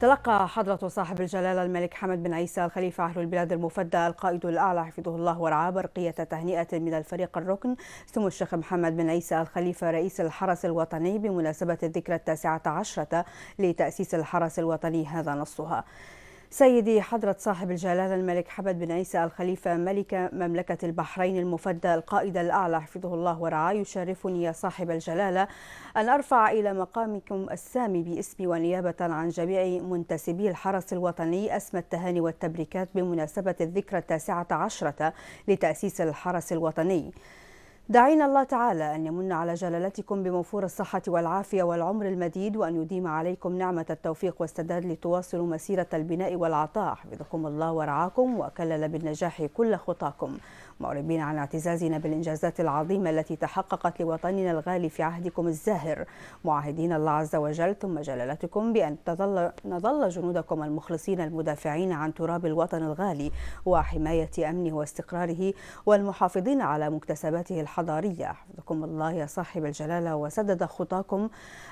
تلقى حضرة صاحب الجلالة الملك حمد بن عيسى الخليفة أهل البلاد المفدى القائد الأعلى حفظه الله ورعاه برقية تهنئة من الفريق الركن سمو الشيخ محمد بن عيسى الخليفة رئيس الحرس الوطني بمناسبة الذكرى التاسعة عشرة لتأسيس الحرس الوطني هذا نصها سيدي حضرة صاحب الجلالة الملك حمد بن عيسى الخليفة ملك مملكة البحرين المفدى القائد الأعلى حفظه الله ورعاه يشرفني يا صاحب الجلالة أن أرفع إلى مقامكم السامي باسمي ونيابة عن جميع منتسبي الحرس الوطني أسمى التهاني والتبريكات بمناسبة الذكرى التاسعة عشرة لتأسيس الحرس الوطني. دعينا الله تعالى أن يمن على جلالتكم بموفور الصحة والعافية والعمر المديد وأن يديم عليكم نعمة التوفيق والسداد لتواصلوا مسيرة البناء والعطاء حفظكم الله ورعاكم وكلل بالنجاح كل خطاكم معربين عن اعتزازنا بالإنجازات العظيمة التي تحققت لوطننا الغالي في عهدكم الزاهر معاهدين الله عز وجل ثم جلالتكم بأن تظل نظل جنودكم المخلصين المدافعين عن تراب الوطن الغالي وحماية أمنه واستقراره والمحافظين على مكتسباته الحضارية حفظكم الله يا صاحب الجلالة وسدد خطاكم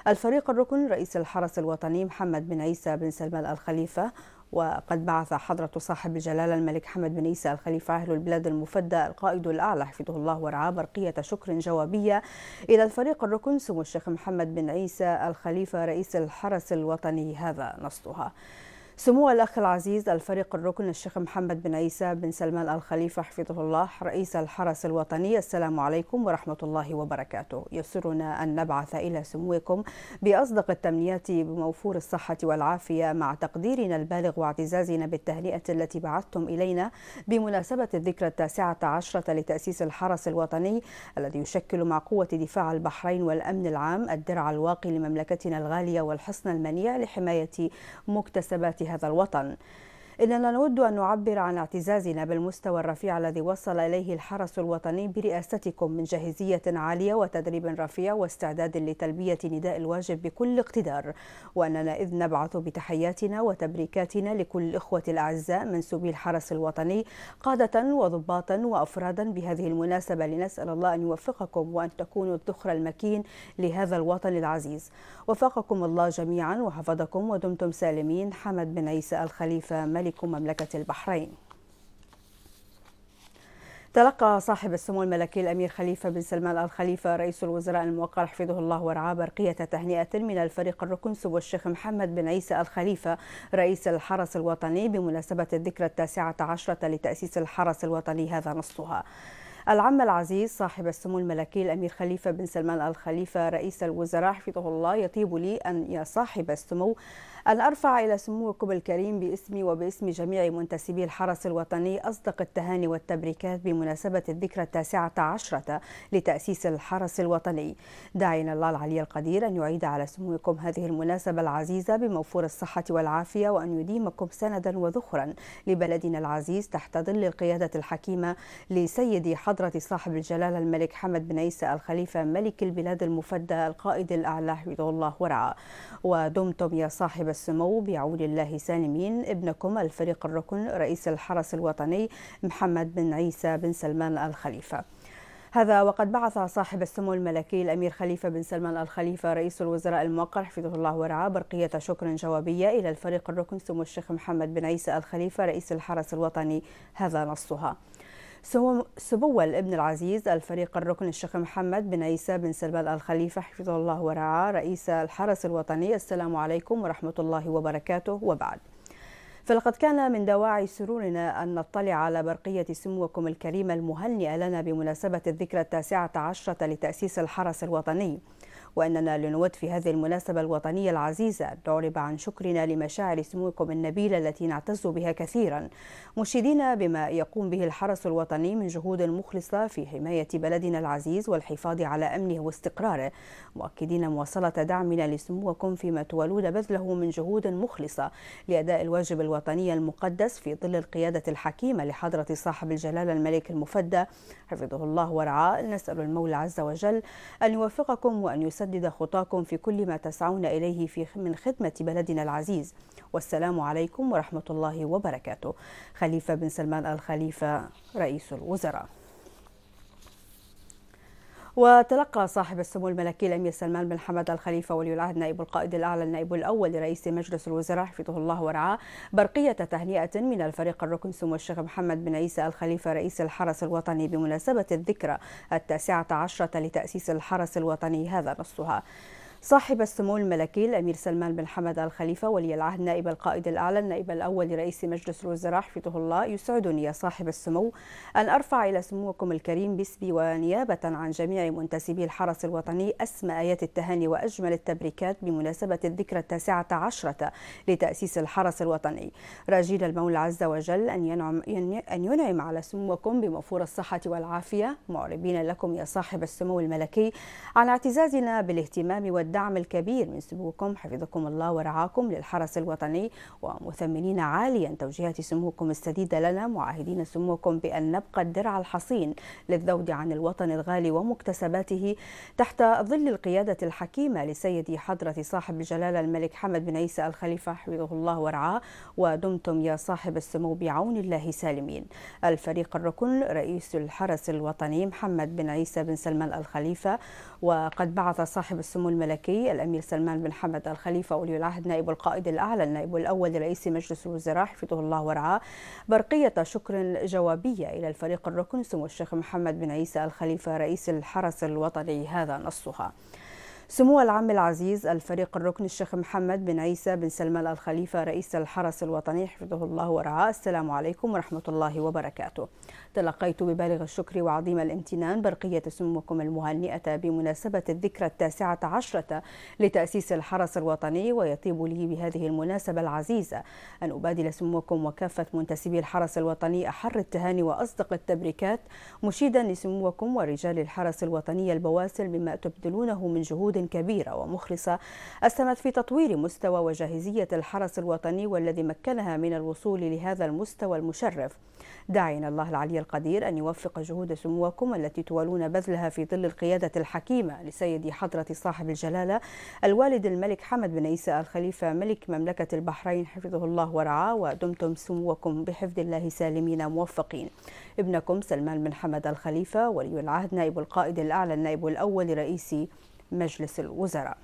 الفريق الركن رئيس الحرس الوطني محمد بن عيسى بن سلمان الخليفة وقد بعث حضرة صاحب الجلالة الملك حمد بن عيسى الخليفة أهل البلاد المفدى القائد الأعلى حفظه الله ورعاه برقية شكر جوابية إلى الفريق الركن سمو الشيخ محمد بن عيسى الخليفة رئيس الحرس الوطني هذا نصها سمو الأخ العزيز الفريق الركن الشيخ محمد بن عيسى بن سلمان الخليفة حفظه الله رئيس الحرس الوطني السلام عليكم ورحمة الله وبركاته يسرنا أن نبعث إلى سموكم بأصدق التمنيات بموفور الصحة والعافية مع تقديرنا البالغ واعتزازنا بالتهنئة التي بعثتم إلينا بمناسبة الذكرى التاسعة عشرة لتأسيس الحرس الوطني الذي يشكل مع قوة دفاع البحرين والأمن العام الدرع الواقي لمملكتنا الغالية والحصن المنيع لحماية مكتسباتها هذا الوطن إننا نود أن نعبر عن اعتزازنا بالمستوى الرفيع الذي وصل إليه الحرس الوطني برئاستكم من جاهزية عالية وتدريب رفيع واستعداد لتلبية نداء الواجب بكل اقتدار وأننا إذ نبعث بتحياتنا وتبريكاتنا لكل الإخوة الأعزاء منسوبي الحرس الوطني قادة وضباطا وأفرادا بهذه المناسبة لنسأل الله أن يوفقكم وأن تكونوا الذخر المكين لهذا الوطن العزيز وفقكم الله جميعا وحفظكم ودمتم سالمين حمد بن عيسى الخليفة ملك ملك مملكة البحرين تلقى صاحب السمو الملكي الامير خليفه بن سلمان الخليفة رئيس الوزراء الموقر حفظه الله ورعاه برقيه تهنئه من الفريق الركنسو الشيخ محمد بن عيسى الخليفه رئيس الحرس الوطني بمناسبه الذكرى التاسعه عشره لتاسيس الحرس الوطني هذا نصها. العم العزيز صاحب السمو الملكي الأمير خليفة بن سلمان الخليفة رئيس الوزراء حفظه الله يطيب لي أن يا صاحب السمو أن أرفع إلى سموكم الكريم باسمي وباسم جميع منتسبي الحرس الوطني أصدق التهاني والتبريكات بمناسبة الذكرى التاسعة عشرة لتأسيس الحرس الوطني داعينا الله العلي القدير أن يعيد على سموكم هذه المناسبة العزيزة بموفور الصحة والعافية وأن يديمكم سندا وذخرا لبلدنا العزيز تحت ظل القيادة الحكيمة لسيد حضرة صاحب الجلالة الملك حمد بن عيسى الخليفة ملك البلاد المفدى القائد الأعلى حفظه الله ورعاه ودمتم يا صاحب السمو بعون الله سالمين ابنكم الفريق الركن رئيس الحرس الوطني محمد بن عيسى بن سلمان الخليفة هذا وقد بعث صاحب السمو الملكي الامير خليفه بن سلمان الخليفه رئيس الوزراء الموقر حفظه الله ورعاه برقيه شكر جوابيه الى الفريق الركن سمو الشيخ محمد بن عيسى الخليفه رئيس الحرس الوطني هذا نصها. سمو الابن العزيز الفريق الركن الشيخ محمد بن عيسى بن سلمان الخليفة حفظه الله ورعاه رئيس الحرس الوطني السلام عليكم ورحمة الله وبركاته وبعد فلقد كان من دواعي سرورنا أن نطلع على برقية سموكم الكريمة المهنئة لنا بمناسبة الذكرى التاسعة عشرة لتأسيس الحرس الوطني وأننا لنود في هذه المناسبة الوطنية العزيزة نعرب عن شكرنا لمشاعر سموكم النبيلة التي نعتز بها كثيرا مشيدين بما يقوم به الحرس الوطني من جهود مخلصة في حماية بلدنا العزيز والحفاظ على أمنه واستقراره مؤكدين مواصلة دعمنا لسموكم فيما تولون بذله من جهود مخلصة لأداء الواجب الوطني المقدس في ظل القيادة الحكيمة لحضرة صاحب الجلالة الملك المفدى حفظه الله ورعاه نسأل المولى عز وجل أن يوفقكم وأن يسدد تسدد خطاكم في كل ما تسعون إليه في من خدمة بلدنا العزيز والسلام عليكم ورحمة الله وبركاته خليفة بن سلمان الخليفة رئيس الوزراء وتلقى صاحب السمو الملكي الامير سلمان بن حمد الخليفه ولي العهد نائب القائد الاعلى النائب الاول لرئيس مجلس الوزراء حفظه الله ورعاه برقيه تهنئه من الفريق الركن سمو الشيخ محمد بن عيسى الخليفه رئيس الحرس الوطني بمناسبه الذكرى التاسعه عشره لتاسيس الحرس الوطني هذا نصها صاحب السمو الملكي الامير سلمان بن حمد الخليفه ولي العهد نائب القائد الاعلى النائب الاول لرئيس مجلس الوزراء حفظه الله يسعدني يا صاحب السمو ان ارفع الى سموكم الكريم باسمي ونيابه عن جميع منتسبي الحرس الوطني اسمى ايات التهاني واجمل التبريكات بمناسبه الذكرى التاسعه عشره لتاسيس الحرس الوطني راجين المولى عز وجل ان ينعم ان ينعم على سموكم بموفور الصحه والعافيه معربين لكم يا صاحب السمو الملكي عن اعتزازنا بالاهتمام والدعم الدعم الكبير من سموكم حفظكم الله ورعاكم للحرس الوطني ومثمنين عاليا توجيهات سموكم السديدة لنا معاهدين سموكم بأن نبقى الدرع الحصين للذود عن الوطن الغالي ومكتسباته تحت ظل القيادة الحكيمة لسيدي حضرة صاحب الجلالة الملك حمد بن عيسى الخليفة حفظه الله ورعاه ودمتم يا صاحب السمو بعون الله سالمين الفريق الركن رئيس الحرس الوطني محمد بن عيسى بن سلمان الخليفة وقد بعث صاحب السمو الملك الملكي الأمير سلمان بن حمد الخليفة ولي العهد نائب القائد الأعلى النائب الأول لرئيس مجلس الوزراء حفظه الله ورعاه برقية شكر جوابية إلى الفريق الركن سمو الشيخ محمد بن عيسى الخليفة رئيس الحرس الوطني هذا نصها سمو العم العزيز الفريق الركن الشيخ محمد بن عيسى بن سلمان الخليفة رئيس الحرس الوطني حفظه الله ورعاه السلام عليكم ورحمة الله وبركاته تلقيت ببالغ الشكر وعظيم الامتنان برقية سموكم المهنئة بمناسبة الذكرى التاسعة عشرة لتأسيس الحرس الوطني ويطيب لي بهذه المناسبة العزيزة أن أبادل سموكم وكافة منتسبي الحرس الوطني أحر التهاني وأصدق التبريكات مشيدا لسموكم ورجال الحرس الوطني البواسل بما تبذلونه من جهود جهود كبيرة ومخلصة أسهمت في تطوير مستوى وجاهزية الحرس الوطني والذي مكنها من الوصول لهذا المستوى المشرف داعينا الله العلي القدير أن يوفق جهود سموكم التي تولون بذلها في ظل القيادة الحكيمة لسيد حضرة صاحب الجلالة الوالد الملك حمد بن عيسى الخليفة ملك مملكة البحرين حفظه الله ورعاه ودمتم سموكم بحفظ الله سالمين موفقين ابنكم سلمان بن حمد الخليفة ولي العهد نائب القائد الأعلى النائب الأول رئيسي مجلس الوزراء